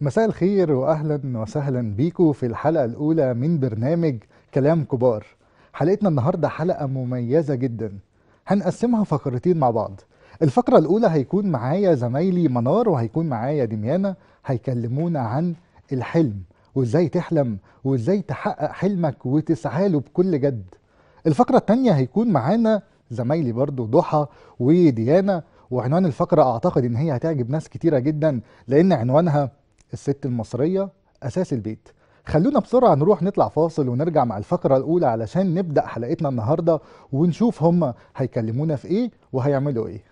مساء الخير واهلا وسهلا بيكم في الحلقه الاولى من برنامج كلام كبار حلقتنا النهارده حلقه مميزه جدا هنقسمها فقرتين مع بعض الفقره الاولى هيكون معايا زمايلي منار وهيكون معايا دميانه هيكلمونا عن الحلم وازاي تحلم وازاي تحقق حلمك وتسعى له بكل جد الفقره الثانيه هيكون معانا زمايلي برضو ضحى وديانا وعنوان الفقره اعتقد ان هي هتعجب ناس كتيره جدا لان عنوانها الست المصرية أساس البيت خلونا بسرعة نروح نطلع فاصل ونرجع مع الفقرة الأولى علشان نبدأ حلقتنا النهاردة ونشوف هم هيكلمونا في إيه وهيعملوا إيه